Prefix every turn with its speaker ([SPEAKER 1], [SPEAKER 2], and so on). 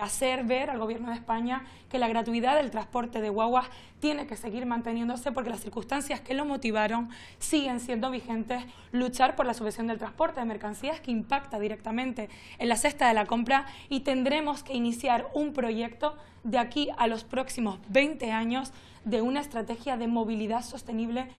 [SPEAKER 1] hacer ver al gobierno de España que la gratuidad del transporte de guaguas tiene que seguir manteniéndose porque las circunstancias que lo motivaron siguen siendo vigentes. Luchar por la subvención del transporte de mercancías que impacta directamente en la cesta de la compra y tendremos que iniciar un proyecto de aquí a los próximos 20 años de una estrategia de movilidad sostenible.